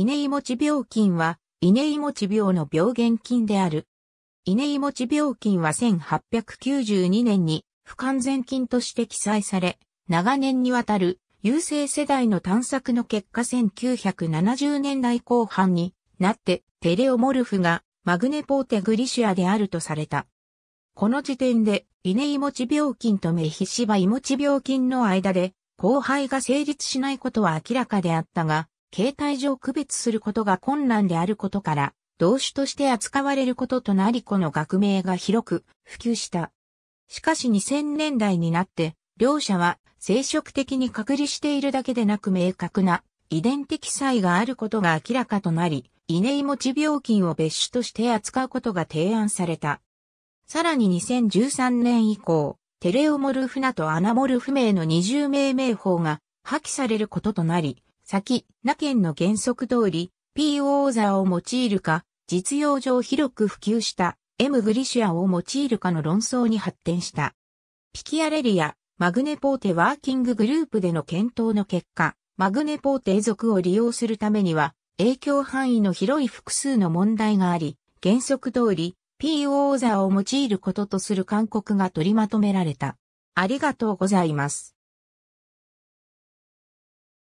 稲井持病菌は、稲井持病の病原菌である。稲井持病菌は1892年に不完全菌として記載され、長年にわたる優勢世代の探索の結果1970年代後半になってテレオモルフがマグネポーテグリシアであるとされた。この時点で、稲井持病菌とメヒシバイチ病菌の間で、交配が成立しないことは明らかであったが、形態上区別することが困難であることから、動詞として扱われることとなりこの学名が広く普及した。しかし2000年代になって、両者は生殖的に隔離しているだけでなく明確な遺伝的差異があることが明らかとなり、イネイモ病菌を別種として扱うことが提案された。さらに2013年以降、テレオモルフナとアナモルフ名の20命名法が破棄されることとなり、先、な県の原則通り、PO ーを用いるか、実用上広く普及した M グリシアを用いるかの論争に発展した。ピキアレリア、マグネポーテワーキンググループでの検討の結果、マグネポーテ属を利用するためには、影響範囲の広い複数の問題があり、原則通り、PO ーを用いることとする勧告が取りまとめられた。ありがとうございます。